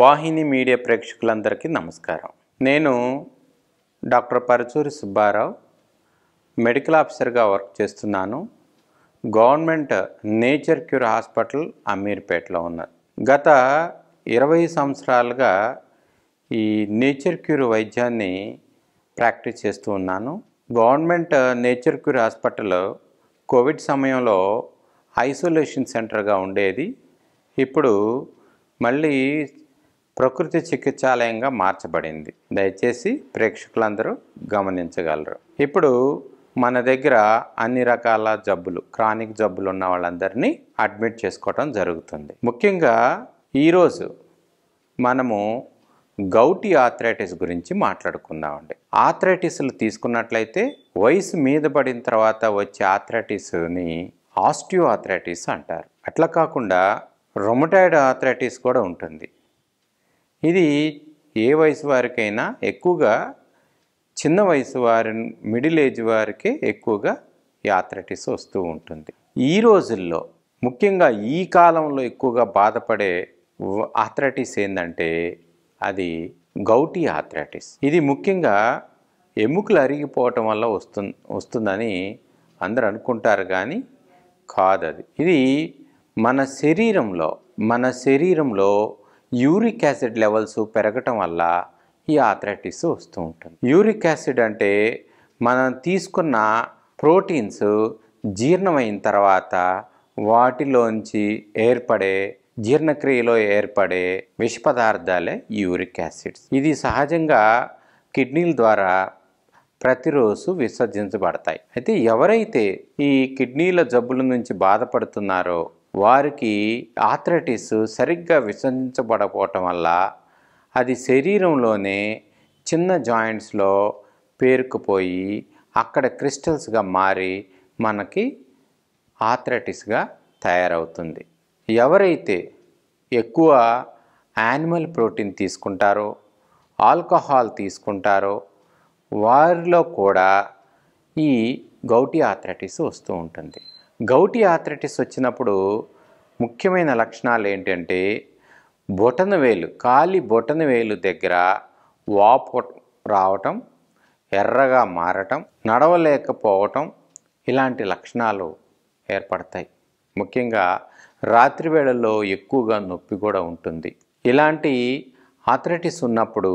వాహిని media ప్రేక్షకులందరికీ నమస్కారం నేను డాక్టర్ పరచూరి సుబ్బారావు మెడికల్ ఆఫీసర్గా వర్క్ చేస్తున్నాను గవర్నమెంట్ నేచర్ క్యూర్ హాస్పిటల్ అమీర్పేటలో ఉన్నది గత ఇరవై సంవత్సరాలుగా ఈ నేచర్ క్యూర్ వైద్యాన్ని ప్రాక్టీస్ చేస్తూ ఉన్నాను government nature cure hospital COVID సమయంలో ఐసోలేషన్ సెంటర్గా ఉండేది ఇప్పుడు మళ్ళీ ప్రకృతి చికిత్సాలయంగా మార్చబడింది దయచేసి ప్రేక్షకులందరూ గమనించగలరు ఇప్పుడు మన దగ్గర అన్ని రకాల జబ్బులు క్రానిక్ జబ్బులు ఉన్న వాళ్ళందరినీ అడ్మిట్ చేసుకోవటం జరుగుతుంది ముఖ్యంగా ఈరోజు మనము గౌటి ఆథ్రైటిస్ గురించి మాట్లాడుకుందామండి ఆథ్రైటిస్లు తీసుకున్నట్లయితే వయసు మీద పడిన తర్వాత వచ్చే ఆథ్రైటిస్ని ఆస్టియో ఆథ్రైటిస్ అంటారు అట్లా కాకుండా రొమటాయిడ్ ఆథ్రైటిస్ కూడా ఉంటుంది ఇది ఏ వయసు వారికైనా ఎక్కువగా చిన్న వయసు వారి మిడిల్ ఏజ్ వారికి ఎక్కువగా యాత్రటిస్ వస్తూ ఉంటుంది ఈ రోజుల్లో ముఖ్యంగా ఈ కాలంలో ఎక్కువగా బాధపడే ఆథ్రటిస్ ఏంటంటే అది గౌటి ఆథ్రటిస్ ఇది ముఖ్యంగా ఎముకలు అరిగిపోవటం వల్ల వస్తు వస్తుందని అందరూ అనుకుంటారు కానీ కాదది ఇది మన శరీరంలో మన శరీరంలో యూరిక్ యాసిడ్ లెవెల్స్ పెరగటం వల్ల ఈ ఆథరైటిస్ వస్తూ ఉంటుంది యూరిక్ యాసిడ్ అంటే మనం తీసుకున్న ప్రోటీన్స్ జీర్ణమైన తర్వాత వాటిలోంచి ఏర్పడే జీర్ణక్రియలో ఏర్పడే విష పదార్థాలే యూరిక్ యాసిడ్స్ ఇది సహజంగా కిడ్నీల ద్వారా ప్రతిరోజు విసర్జించబడతాయి అయితే ఎవరైతే ఈ కిడ్నీల జబ్బుల నుంచి బాధపడుతున్నారో వారికి ఆథ్రటిస్ సరిగ్గా విసర్జించబడకపోవటం వల్ల అది శరీరంలోనే చిన్న జాయింట్స్లో పేరుకుపోయి అక్కడ క్రిస్టల్స్గా మారి మనకి ఆథ్రటిస్గా తయారవుతుంది ఎవరైతే ఎక్కువ యానిమల్ ప్రోటీన్ తీసుకుంటారో ఆల్కహాల్ తీసుకుంటారో వారిలో కూడా ఈ గౌటి ఆథ్రటిస్ వస్తూ ఉంటుంది గౌటి ఆథరైటిస్ వచ్చినప్పుడు ముఖ్యమైన లక్షణాలు ఏంటంటే బొటనవేలు కాలి బొటనవేలు దగ్గర వాపు రావటం ఎర్రగా మారటం నడవలేకపోవటం ఇలాంటి లక్షణాలు ఏర్పడతాయి ముఖ్యంగా రాత్రి వేళల్లో ఎక్కువగా నొప్పి కూడా ఉంటుంది ఇలాంటి ఆథరైటిస్ ఉన్నప్పుడు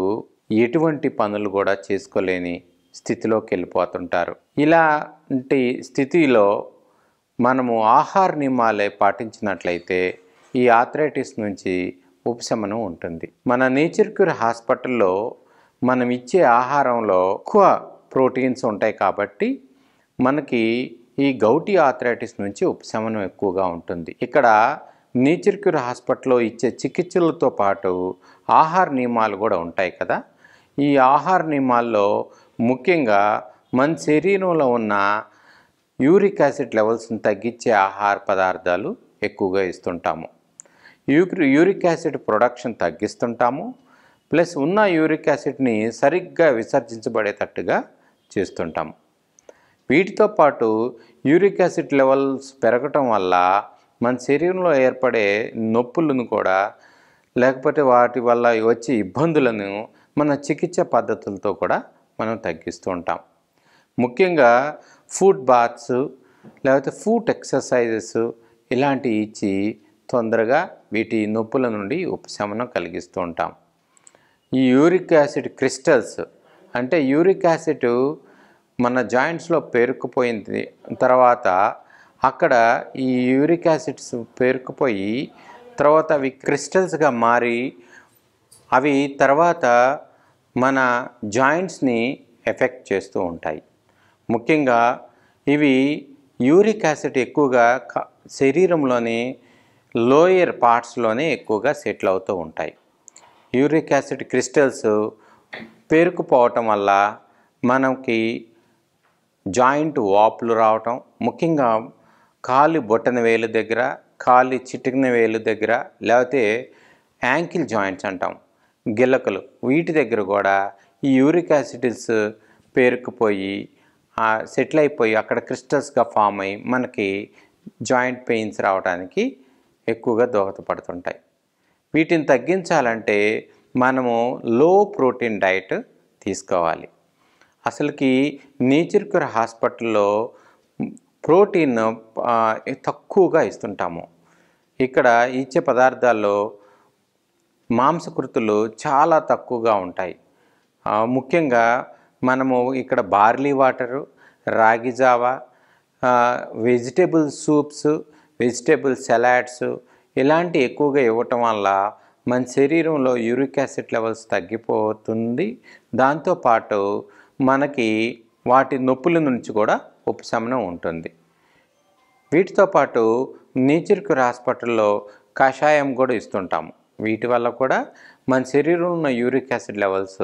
ఎటువంటి పనులు కూడా చేసుకోలేని స్థితిలోకి వెళ్ళిపోతుంటారు ఇలాంటి స్థితిలో మనము ఆహార నియమాలే పాటించినట్లయితే ఈ ఆథరైటిస్ నుంచి ఉపశమనం ఉంటుంది మన నేచర్ క్యూర్ హాస్పిటల్లో మనం ఇచ్చే ఆహారంలో ఎక్కువ ప్రోటీన్స్ ఉంటాయి కాబట్టి మనకి ఈ గౌటి ఆథరైటిస్ నుంచి ఉపశమనం ఎక్కువగా ఉంటుంది ఇక్కడ నేచర్ క్యూర్ హాస్పిటల్లో ఇచ్చే చికిత్సలతో పాటు ఆహార నియమాలు కూడా ఉంటాయి కదా ఈ ఆహార నియమాల్లో ముఖ్యంగా మన శరీరంలో ఉన్న యూరిక్ యాసిడ్ లెవెల్స్ని తగ్గించే ఆహార పదార్థాలు ఎక్కువగా ఇస్తుంటాము యూరిక్ యాసిడ్ ప్రొడక్షన్ తగ్గిస్తుంటాము ప్లస్ ఉన్న యూరిక్ యాసిడ్ని సరిగ్గా విసర్జించబడేటట్టుగా చేస్తుంటాము వీటితో పాటు యూరిక్ యాసిడ్ లెవెల్స్ పెరగటం వల్ల మన శరీరంలో ఏర్పడే నొప్పులను కూడా లేకపోతే వాటి వల్ల వచ్చే ఇబ్బందులను మన చికిత్స పద్ధతులతో కూడా మనం తగ్గిస్తూ ఉంటాం ముఖ్యంగా ఫుడ్ బాత్స్ లేకపోతే ఫుడ్ ఎక్సర్సైజెస్ ఇలాంటివి ఇచ్చి తొందరగా వీటి నొప్పుల నుండి ఉపశమనం కలిగిస్తూ ఉంటాం ఈ యూరిక్ యాసిడ్ క్రిస్టల్స్ అంటే యూరిక్ యాసిడ్ మన జాయింట్స్లో పేరుకుపోయింది తర్వాత అక్కడ ఈ యూరిక్ యాసిడ్స్ పేరుకుపోయి తర్వాత అవి క్రిస్టల్స్గా మారి అవి తర్వాత మన జాయింట్స్ని ఎఫెక్ట్ చేస్తూ ఉంటాయి ముఖ్యంగా ఇవి యూరిక్ యాసిడ్ ఎక్కువగా శరీరంలోని లోయర్ పార్ట్స్లోనే ఎక్కువగా సెటిల్ అవుతూ ఉంటాయి యూరిక్ యాసిడ్ క్రిస్టల్స్ పేరుకుపోవటం వల్ల మనకి జాయింట్ వాపులు రావటం ముఖ్యంగా కాలి బొట్టన వేలు దగ్గర కాలి చిటికిన వేలు దగ్గర లేకపోతే యాంకిల్ జాయింట్స్ అంటాం గిల్లకలు వీటి దగ్గర కూడా ఈ యూరిక్ యాసిడ్స్ పేరుకుపోయి సెటిల్ అయిపోయి అక్కడ క్రిస్టల్స్గా ఫామ్ అయ్యి మనకి జాయింట్ పెయిన్స్ రావడానికి ఎక్కువగా దోహదపడుతుంటాయి వీటిని తగ్గించాలంటే మనము లో ప్రోటీన్ డైట్ తీసుకోవాలి అసలుకి నేచర్ క్యూర్ హాస్పిటల్లో ప్రోటీన్ తక్కువగా ఇస్తుంటాము ఇక్కడ ఇచ్చే పదార్థాల్లో మాంసకృతులు చాలా తక్కువగా ఉంటాయి ముఖ్యంగా మనము ఇక్కడ బార్లీ వాటరు రాగి జావా వెజిటేబుల్ సూప్స్ వెజిటేబుల్ సలాడ్స్ ఇలాంటి ఎక్కువగా ఇవ్వటం వల్ల మన శరీరంలో యూరిక్ యాసిడ్ లెవెల్స్ తగ్గిపోతుంది దాంతోపాటు మనకి వాటి నొప్పుల నుంచి కూడా ఉపశమనం ఉంటుంది వీటితో పాటు నేచర్ హాస్పిటల్లో కషాయం కూడా ఇస్తుంటాము వీటి వల్ల కూడా మన శరీరంలో ఉన్న యూరిక్ యాసిడ్ లెవెల్స్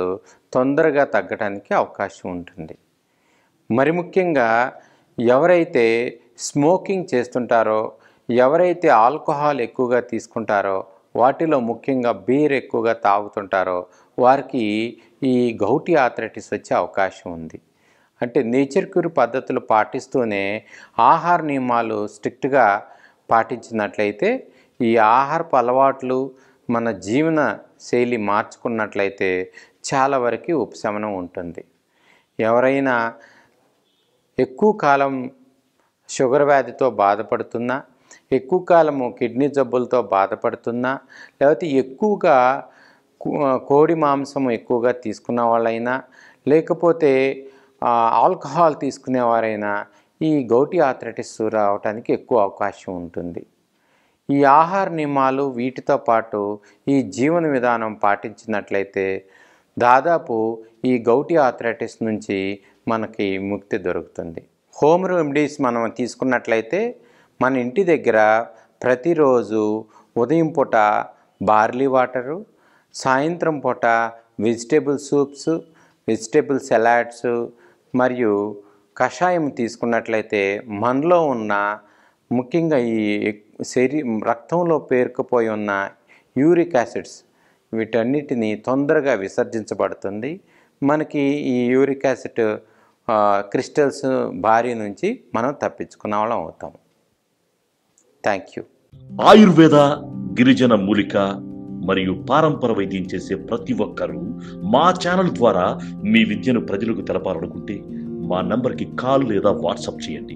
తొందరగా తగ్గడానికి అవకాశం ఉంటుంది మరి ముఖ్యంగా ఎవరైతే స్మోకింగ్ చేస్తుంటారో ఎవరైతే ఆల్కహాల్ ఎక్కువగా తీసుకుంటారో వాటిలో ముఖ్యంగా బీర్ ఎక్కువగా తాగుతుంటారో వారికి ఈ గౌటి ఆథరైటిస్ వచ్చే అవకాశం ఉంది అంటే నేచర్ క్యూర్ పద్ధతులు పాటిస్తూనే ఆహార నియమాలు స్ట్రిక్ట్గా పాటించినట్లయితే ఈ ఆహారపు అలవాట్లు మన జీవన శైలి మార్చుకున్నట్లయితే చాలా వరకు ఉపశమనం ఉంటుంది ఎవరైనా ఎక్కువ కాలం షుగర్ వ్యాధితో బాధపడుతున్నా ఎక్కువ కాలము కిడ్నీ జబ్బులతో బాధపడుతున్నా లేకపోతే ఎక్కువగా కోడి మాంసం ఎక్కువగా తీసుకున్న వాళ్ళైనా లేకపోతే ఆల్కహాల్ తీసుకునేవారైనా ఈ గౌటి ఆథరైటిస్ రావడానికి ఎక్కువ అవకాశం ఉంటుంది ఈ ఆహార నియమాలు వీటితో పాటు ఈ జీవన విధానం పాటించినట్లయితే దాదాపు ఈ గౌటి ఆథరైటిస్ నుంచి మనకి ముక్తి దొరుకుతుంది హోమ్ రెమెడీస్ మనం తీసుకున్నట్లయితే మన ఇంటి దగ్గర ప్రతిరోజు ఉదయం పూట బార్లీ వాటరు సాయంత్రం పూట వెజిటేబుల్ సూప్స్ వెజిటేబుల్ సలాడ్స్ మరియు కషాయం తీసుకున్నట్లయితే మనలో ఉన్న ముఖ్యంగా ఈ శరీ రక్తంలో పేరుకుపోయి ఉన్న యూరిక్ యాసిడ్స్ వీటన్నిటిని తొందరగా విసర్జించబడుతుంది మనకి ఈ యూరిక్ యాసిడ్ క్రిస్టల్స్ భారీ నుంచి మనం తప్పించుకున్న వాళ్ళం అవుతాం థ్యాంక్ యూ ఆయుర్వేద గిరిజన మూలిక మరియు పారంపర వైద్యం చేసే ప్రతి ఒక్కరూ మా ఛానల్ ద్వారా మీ విద్యను ప్రజలకు తెలపాలనుకుంటే మా నంబర్కి కాల్ లేదా వాట్సాప్ చేయండి